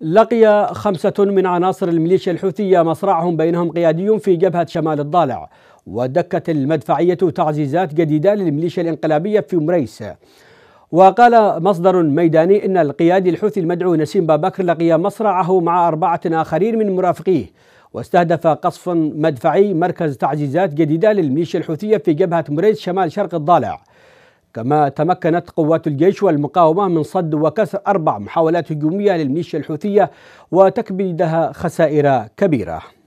لقي خمسة من عناصر الميليشيا الحوثية مصرعهم بينهم قيادي في جبهة شمال الضالع ودكت المدفعية تعزيزات جديدة للميليشيا الانقلابية في مريس وقال مصدر ميداني أن القيادي الحوثي المدعو نسيم بابكر لقي مصرعه مع أربعة آخرين من مرافقيه واستهدف قصف مدفعي مركز تعزيزات جديدة للميليشيا الحوثية في جبهة مريس شمال شرق الضالع كما تمكنت قوات الجيش والمقاومة من صد وكسر أربع محاولات هجومية للميليشيا الحوثية وتكبيدها خسائر كبيرة